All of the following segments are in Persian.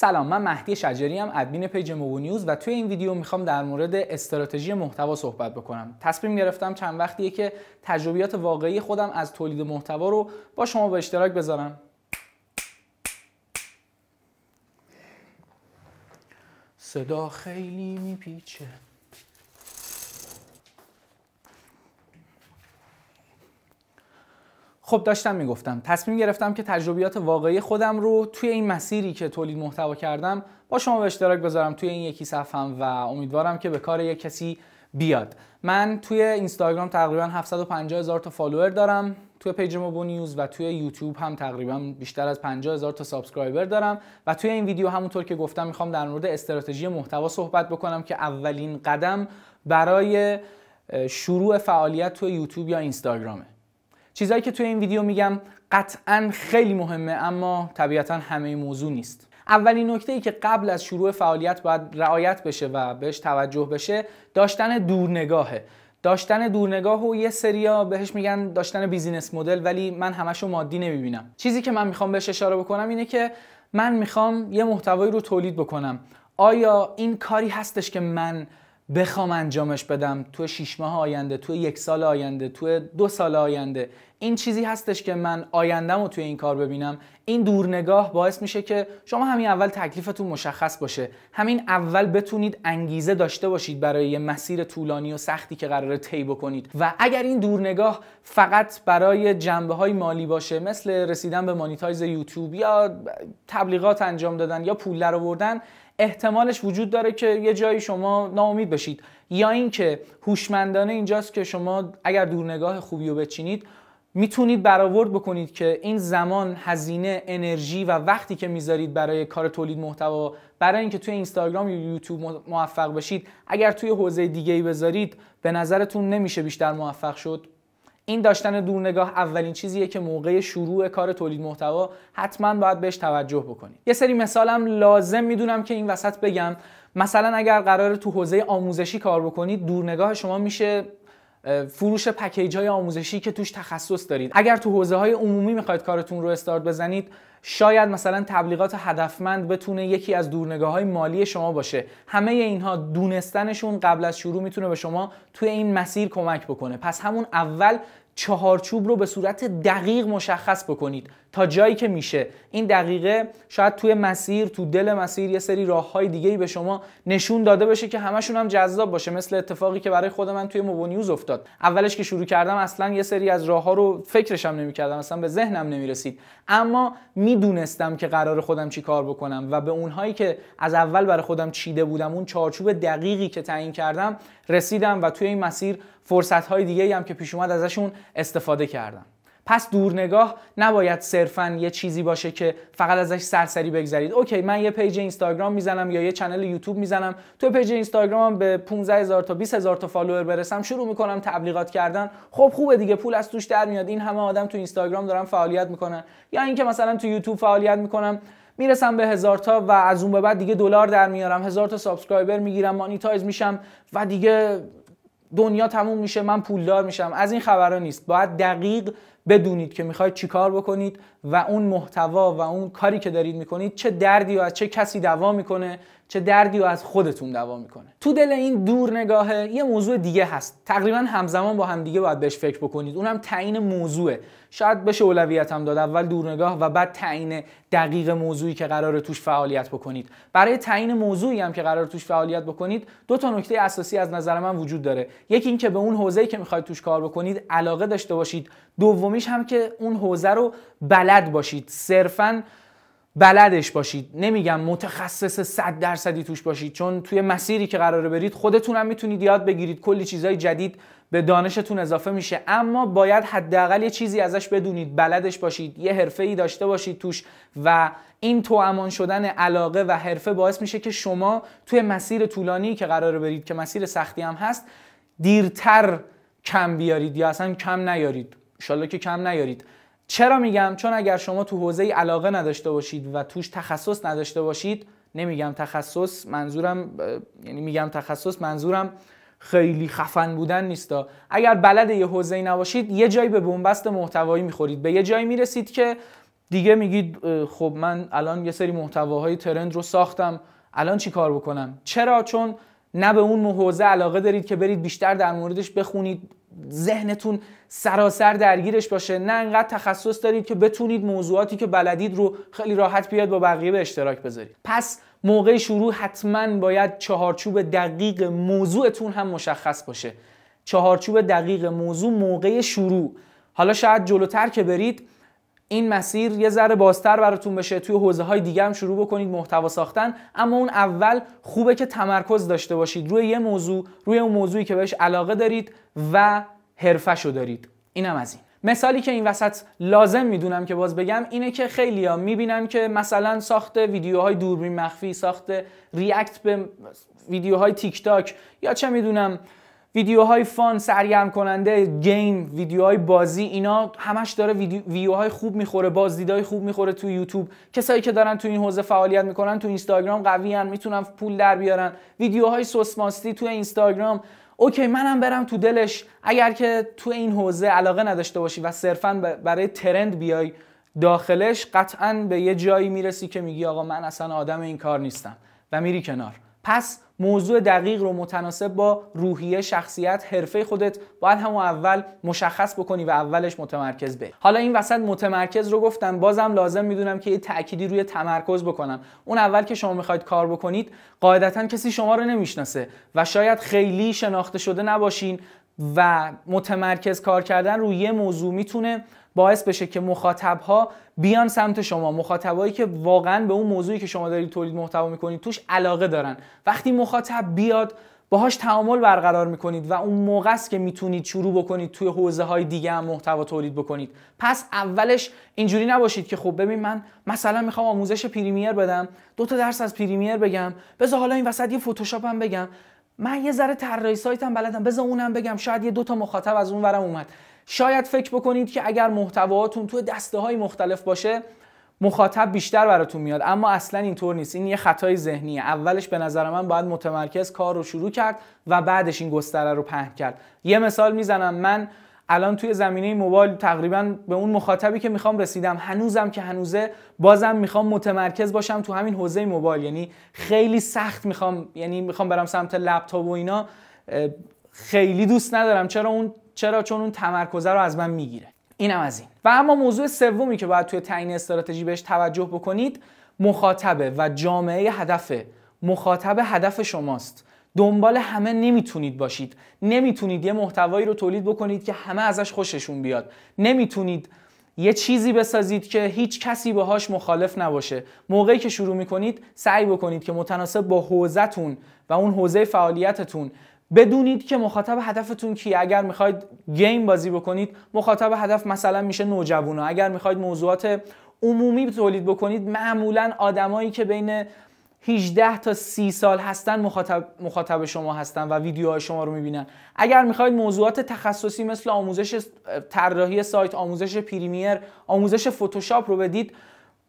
سلام من مهدی شجری ام ادمین پیج موو نیوز و توی این ویدیو میخوام در مورد استراتژی محتوا صحبت بکنم تصمیم گرفتم چند وقتیه که تجربیات واقعی خودم از تولید محتوا رو با شما به اشتراک بذارم صدا خیلی میپیچه خب داشتم میگفتم تصمیم گرفتم که تجربیات واقعی خودم رو توی این مسیری که تولید محتوا کردم با شما به اشتراک بذارم توی این یکی صفحم و امیدوارم که به کار یک کسی بیاد من توی اینستاگرام تقریبا 750 هزار تا فالوور دارم توی پیج موبو نیوز و توی یوتیوب هم تقریبا بیشتر از 50 هزار تا سابسکرایبر دارم و توی این ویدیو همونطور که گفتم میخوام در مورد استراتژی محتوا صحبت بکنم که اولین قدم برای شروع فعالیت توی یوتیوب یا اینستاگرامه چیزایی که توی این ویدیو میگم قطعا خیلی مهمه اما طبیعتا همه موضوع نیست اولین نکته ای که قبل از شروع فعالیت باید رعایت بشه و بهش توجه بشه داشتن دورنگاهه داشتن دورنگاه و یه سریا بهش میگن داشتن بیزینس مدل ولی من همشو مادی نمیبینم چیزی که من میخوام بهش اشاره بکنم اینه که من میخوام یه محتوایی رو تولید بکنم آیا این کاری هستش که من بخوام انجامش بدم تو 6 ماه آینده تو یک سال آینده تو دو سال آینده این چیزی هستش که من آیندم رو توی این کار ببینم این دورنگاه باعث میشه که شما همین اول تکلیفتون مشخص باشه همین اول بتونید انگیزه داشته باشید برای یه مسیر طولانی و سختی که قراره طی بکنید و اگر این دورنگاه فقط برای جنبه های مالی باشه مثل رسیدن به مانیتایز یوتیوب یا تبلیغات انجام دادن یا پول درآوردن احتمالش وجود داره که یه جایی شما ناامید بشید یا اینکه هوشمندانه اینجاست که شما اگر دورنگاه خوبی رو بچینید میتونید برآورد بکنید که این زمان هزینه انرژی و وقتی که میذارید برای کار تولید محتوا برای اینکه توی اینستاگرام یا یوتیوب موفق بشید اگر توی حوزه دیگه ای بذارید به نظرتون نمیشه بیشتر موفق شد این داشتن دورنگاه اولین چیزیه که موقع شروع کار تولید محتوا حتما باید بهش توجه بکنید یه سری مثالم لازم میدونم که این وسط بگم مثلا اگر قرار تو حوزه آموزشی کار بکنید دورنگاه شما میشه فروش پکیج های آموزشی که توش تخصص دارید اگر تو حوزه های عمومی میخواید کارتون رو استارت بزنید شاید مثلا تبلیغات هدفمند بتونه یکی از دورنگاه های مالی شما باشه همه اینها دونستنشون قبل از شروع میتونه به شما توی این مسیر کمک بکنه پس همون اول چهارچوب رو به صورت دقیق مشخص بکنید تا جایی که میشه این دقیقه شاید توی مسیر تو دل مسیر یه سری راه های دیگه به شما نشون داده بشه که همشون هم جذاب باشه مثل اتفاقی که برای خود من توی موبونیوز افتاد اولش که شروع کردم اصلا یه سری از راه ها رو فکرشم نمیکردم اصلا به ذهنم رسید اما میدونستم که قرار خودم چی کار بکنم و به اونهایی که از اول برای خودم چیده بودم اون چارچوب دقیقی که تعیین کردم رسیدم و توی این مسیر فرصت های دیگه هم که پیش اومد ازشون استفاده کردم پس دورنگاه نباید صرفا یه چیزی باشه که فقط ازش سرسری بگذرید اوکی من یه پیج اینستاگرام میزنم یا یه چنل یوتیوب میزنم تو پیج اینستاگرامم به 15 تا 20 تا فالوور برسم شروع میکنم تبلیغات کردن خب خوبه دیگه پول از توش در میاد این همه آدم تو اینستاگرام دارم فعالیت میکنن یا اینکه مثلا تو یوتیوب فعالیت میکنم میرسم به هزار تا و از اون به بعد دیگه دلار در میارم هزار تا سابسکرایبر میگیرم مانیتایز میشم و دیگه دنیا تموم میشه من پولدار میشم از این خبرها نیست باید دقیق بدونید که میخواید چیکار بکنید و اون محتوا و اون کاری که دارید میکنید چه دردی و از چه کسی دوا میکنه چه دردی رو از خودتون دوا میکنه تو دل این دور نگاهه یه موضوع دیگه هست تقریبا همزمان با هم دیگه باید بهش فکر بکنید اونم تعیین موضوعه شاید بشه اولویت هم داد اول دورنگاه و بعد تعیین دقیق موضوعی که قرار توش فعالیت بکنید برای تعیین موضوعی هم که قرار توش فعالیت بکنید دو تا نکته اساسی از نظر من وجود داره یکی اینکه به اون حوزه‌ای که میخواید توش کار بکنید علاقه داشته باشید دومیش هم که اون حوزه رو بلد باشید صرفاً بلدش باشید نمیگم متخصص 100 درصدی توش باشید چون توی مسیری که قراره برید خودتون هم میتونید یاد بگیرید کلی چیزای جدید به دانشتون اضافه میشه اما باید حداقل یه چیزی ازش بدونید بلدش باشید یه حرفه ای داشته باشید توش و این توامان شدن علاقه و حرفه باعث میشه که شما توی مسیر طولانی که قراره برید که مسیر سختی هم هست دیرتر کم بیارید یا اصلا کم نیارید انشالله که کم نیارید چرا میگم چون اگر شما تو حوزه ای علاقه نداشته باشید و توش تخصص نداشته باشید نمیگم تخصص منظورم یعنی میگم تخصص منظورم خیلی خفن بودن نیستا اگر بلد یه حوزه ای نباشید یه جایی به بنبست محتوایی میخورید به یه جایی میرسید که دیگه میگید خب من الان یه سری محتواهای ترند رو ساختم الان چی کار بکنم چرا چون نه به اون حوزه علاقه دارید که برید بیشتر در موردش بخونید ذهنتون سراسر درگیرش باشه نه انقدر تخصص دارید که بتونید موضوعاتی که بلدید رو خیلی راحت بیاد با بقیه به اشتراک بذارید پس موقع شروع حتما باید چهارچوب دقیق موضوعتون هم مشخص باشه چهارچوب دقیق موضوع موقع شروع حالا شاید جلوتر که برید این مسیر یه ذره بازتر براتون بشه توی حوزه های دیگه هم شروع بکنید محتوا ساختن اما اون اول خوبه که تمرکز داشته باشید روی یه موضوع روی اون موضوعی که بهش علاقه دارید و حرفه دارید اینم از این مثالی که این وسط لازم میدونم که باز بگم اینه که خیلی ها میبینن که مثلا ساخت ویدیوهای دوربین مخفی ساخت ریاکت به ویدیوهای تیک تاک یا چه میدونم ویدیوهای فان سرگرم کننده گیم ویدیوهای بازی اینا همش داره ویدیوهای خوب میخوره بازدیدهای خوب میخوره تو یوتیوب کسایی که دارن تو این حوزه فعالیت میکنن تو اینستاگرام قوی میتونن پول در بیارن ویدیوهای سوسماستی تو اینستاگرام اوکی منم برم تو دلش اگر که تو این حوزه علاقه نداشته باشی و صرفا برای ترند بیای داخلش قطعا به یه جایی میرسی که میگی آقا من اصلا آدم این کار نیستم و میری کنار پس موضوع دقیق رو متناسب با روحیه شخصیت حرفه خودت باید همون اول مشخص بکنی و اولش متمرکز بری حالا این وسط متمرکز رو گفتم بازم لازم میدونم که یه تأکیدی روی تمرکز بکنم اون اول که شما میخواید کار بکنید قاعدتا کسی شما رو نمیشناسه و شاید خیلی شناخته شده نباشین و متمرکز کار کردن روی یه موضوع میتونه باعث بشه که مخاطبها بیان سمت شما مخاطبایی که واقعا به اون موضوعی که شما دارید تولید محتوا میکنید توش علاقه دارن وقتی مخاطب بیاد باهاش تعامل برقرار میکنید و اون موقع است که میتونید شروع بکنید توی حوزه های دیگه هم محتوا تولید بکنید پس اولش اینجوری نباشید که خب ببین من مثلا میخوام آموزش پریمیر بدم دو تا درس از پریمیر بگم بذار حالا این وسط یه فتوشاپ هم بگم من یه ذره طراحی سایتم بلدم بذار اونم بگم شاید یه دو تا مخاطب از اون ورم اومد شاید فکر بکنید که اگر محتواتون تو دسته های مختلف باشه مخاطب بیشتر براتون میاد اما اصلا اینطور نیست این یه خطای ذهنیه اولش به نظر من باید متمرکز کار رو شروع کرد و بعدش این گستره رو پهن کرد یه مثال میزنم من الان توی زمینه موبایل تقریبا به اون مخاطبی که میخوام رسیدم هنوزم که هنوزه بازم میخوام متمرکز باشم تو همین حوزه موبایل یعنی خیلی سخت میخوام یعنی میخوام برم سمت لپتاپ و اینا خیلی دوست ندارم چرا اون چرا چون اون تمرکزه رو از من میگیره اینم از این و اما موضوع سومی که باید توی تعیین استراتژی بهش توجه بکنید مخاطبه و جامعه هدفه مخاطب هدف شماست دنبال همه نمیتونید باشید نمیتونید یه محتوایی رو تولید بکنید که همه ازش خوششون بیاد نمیتونید یه چیزی بسازید که هیچ کسی باهاش مخالف نباشه موقعی که شروع میکنید سعی بکنید که متناسب با حوزهتون و اون حوزه فعالیتتون بدونید که مخاطب هدفتون کیه اگر میخواید گیم بازی بکنید مخاطب هدف مثلا میشه نوجوانا اگر میخواید موضوعات عمومی تولید بکنید معمولا آدمایی که بین 18 تا 30 سال هستن مخاطب, مخاطب شما هستن و ویدیوهای شما رو میبینن اگر میخواید موضوعات تخصصی مثل آموزش طراحی سایت آموزش پریمیر آموزش فتوشاپ رو بدید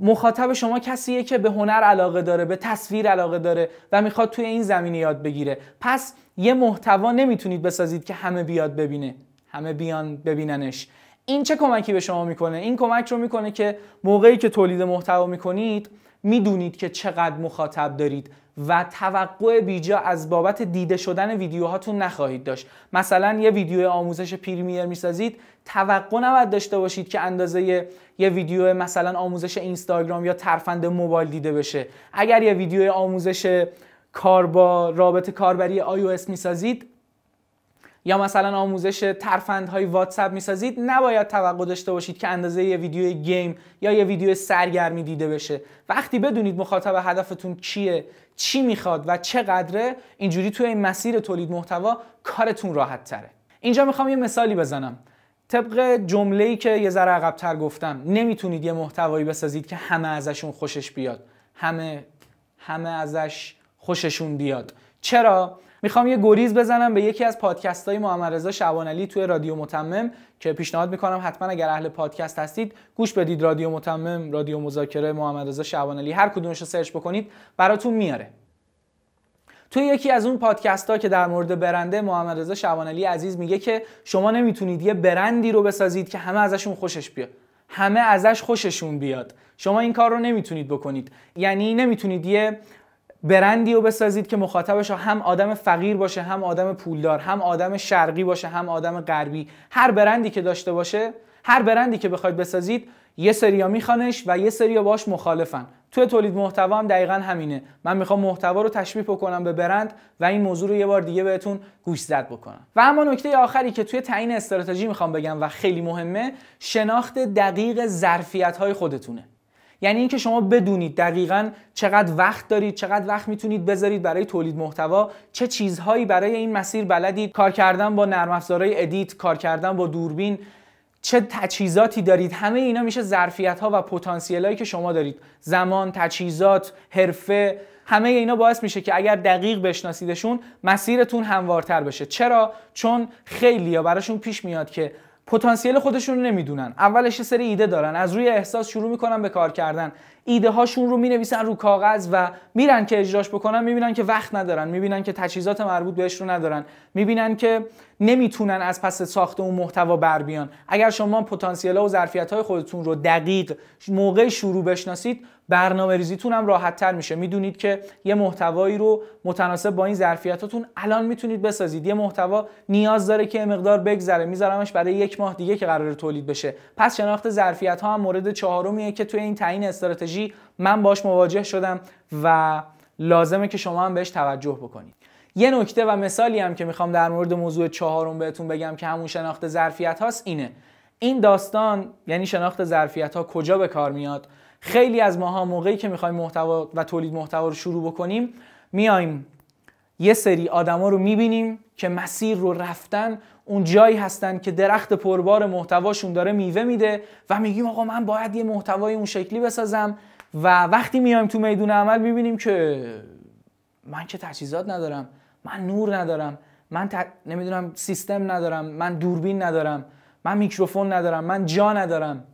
مخاطب شما کسیه که به هنر علاقه داره به تصویر علاقه داره و میخواد توی این زمینه یاد بگیره پس یه محتوا نمیتونید بسازید که همه بیاد ببینه همه بیان ببیننش این چه کمکی به شما میکنه این کمک رو میکنه که موقعی که تولید محتوا میکنید میدونید که چقدر مخاطب دارید و توقع بیجا از بابت دیده شدن ویدیوهاتون نخواهید داشت مثلا یه ویدیو آموزش پریمیر میسازید توقع نباید داشته باشید که اندازه یه ویدیو مثلا آموزش اینستاگرام یا ترفند موبایل دیده بشه اگر یه ویدیو آموزش کار با رابط کاربری iOS میسازید یا مثلا آموزش ترفندهای واتساپ میسازید نباید توقع داشته باشید که اندازه یه ویدیو گیم یا یه ویدیو سرگرمی دیده بشه وقتی بدونید مخاطب هدفتون کیه چی میخواد و چقدره اینجوری توی این مسیر تولید محتوا کارتون راحت اینجا میخوام یه مثالی بزنم طبق جمله‌ای که یه ذره عقبتر گفتم نمیتونید یه محتوایی بسازید که همه ازشون خوشش بیاد همه همه ازش خوششون بیاد چرا میخوام یه گریز بزنم به یکی از پادکست های محمد رضا توی رادیو متمم که پیشنهاد میکنم حتما اگر اهل پادکست هستید گوش بدید رادیو متمم رادیو مذاکره محمد رضا شبانعلی هر کدومش رو سرچ بکنید براتون میاره توی یکی از اون پادکست ها که در مورد برنده محمد رضا شبانعلی عزیز میگه که شما نمیتونید یه برندی رو بسازید که همه ازشون خوشش بیاد همه ازش خوششون بیاد شما این کار رو نمیتونید بکنید یعنی نمیتونید یه برندی رو بسازید که مخاطبش هم آدم فقیر باشه هم آدم پولدار هم آدم شرقی باشه هم آدم غربی هر برندی که داشته باشه هر برندی که بخواید بسازید یه سریا میخوانش و یه سریا باش مخالفن توی تولید محتوا هم دقیقا همینه من میخوام محتوا رو تشبیه بکنم به برند و این موضوع رو یه بار دیگه بهتون گوش زد بکنم و اما نکته آخری که توی تعیین استراتژی میخوام بگم و خیلی مهمه شناخت دقیق ظرفیت های خودتونه یعنی اینکه شما بدونید دقیقا چقدر وقت دارید چقدر وقت میتونید بذارید برای تولید محتوا چه چیزهایی برای این مسیر بلدید کار کردن با نرم افزارهای ادیت کار کردن با دوربین چه تجهیزاتی دارید همه اینا میشه ظرفیت ها و پتانسیل هایی که شما دارید زمان تجهیزات حرفه همه اینا باعث میشه که اگر دقیق بشناسیدشون مسیرتون هموارتر بشه چرا چون خیلی براشون پیش میاد که پتانسیل خودشون رو نمیدونن اولش یه سری ایده دارن از روی احساس شروع میکنن به کار کردن ایده هاشون رو مینویسن رو کاغذ و میرن که اجراش بکنن میبینن که وقت ندارن میبینن که تجهیزات مربوط بهش رو ندارن میبینن که نمیتونن از پس ساخت اون محتوا بر بیان اگر شما پتانسیل و ظرفیت های خودتون رو دقیق موقع شروع بشناسید برنامه ریزیتون هم راحت تر میشه میدونید که یه محتوایی رو متناسب با این ظرفیتاتون الان میتونید بسازید یه محتوا نیاز داره که مقدار بگذره میذارمش برای یک ماه دیگه که قرار تولید بشه پس شناخت ظرفیت ها هم مورد چهارمیه که توی این تعیین استراتژی من باش مواجه شدم و لازمه که شما هم بهش توجه بکنید یه نکته و مثالی هم که میخوام در مورد موضوع چهارم بهتون بگم که همون شناخت ظرفیت هاست اینه این داستان یعنی شناخت ظرفیت ها کجا به کار میاد خیلی از ماها موقعی که میخوایم محتوا و تولید محتوا رو شروع بکنیم میایم یه سری آدما رو میبینیم که مسیر رو رفتن اون جایی هستن که درخت پربار محتواشون داره میوه میده و میگیم آقا من باید یه محتوای اون شکلی بسازم و وقتی میایم تو میدون عمل میبینیم که من که تجهیزات ندارم من نور ندارم من نمیدونم سیستم ندارم من دوربین ندارم من میکروفون ندارم من جا ندارم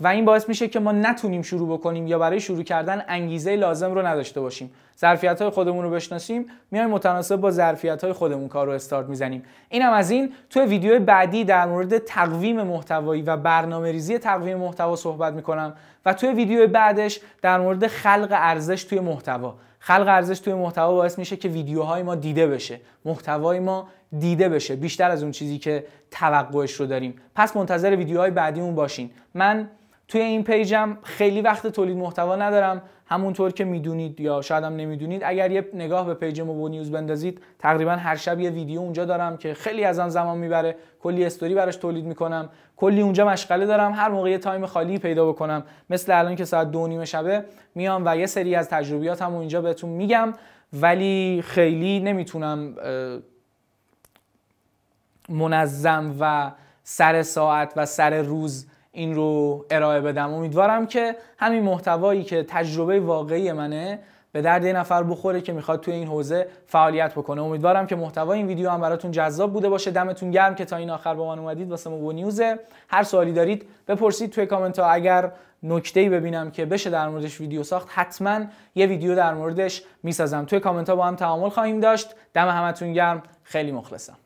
و این باعث میشه که ما نتونیم شروع بکنیم یا برای شروع کردن انگیزه لازم رو نداشته باشیم ظرفیت های خودمون رو بشناسیم میایم متناسب با ظرفیت های خودمون کار رو استارت میزنیم اینم از این توی ویدیو بعدی در مورد تقویم محتوایی و برنامه ریزی تقویم محتوا صحبت میکنم و توی ویدیو بعدش در مورد خلق ارزش توی محتوا خلق ارزش توی محتوا باعث میشه که ویدیوهای ما دیده بشه محتوای ما دیده بشه بیشتر از اون چیزی که توقعش رو داریم پس منتظر ویدیوهای بعدیمون باشین من توی این پیجم خیلی وقت تولید محتوا ندارم همونطور که میدونید یا شاید هم نمیدونید اگر یه نگاه به پیج موبو نیوز بندازید تقریبا هر شب یه ویدیو اونجا دارم که خیلی از آن زمان میبره کلی استوری براش تولید میکنم کلی اونجا مشغله دارم هر موقع یه تایم خالی پیدا بکنم مثل الان که ساعت دو نیم شبه میام و یه سری از تجربیاتم اونجا بهتون میگم ولی خیلی نمیتونم منظم و سر ساعت و سر روز این رو ارائه بدم امیدوارم که همین محتوایی که تجربه واقعی منه به درد یه نفر بخوره که میخواد توی این حوزه فعالیت بکنه امیدوارم که محتوای این ویدیو هم براتون جذاب بوده باشه دمتون گرم که تا این آخر با من اومدید واسه مو نیوز هر سوالی دارید بپرسید توی کامنت ها اگر نکته ای ببینم که بشه در موردش ویدیو ساخت حتما یه ویدیو در موردش میسازم توی کامنت ها با هم تعامل خواهیم داشت دم همتون گرم خیلی مخلصم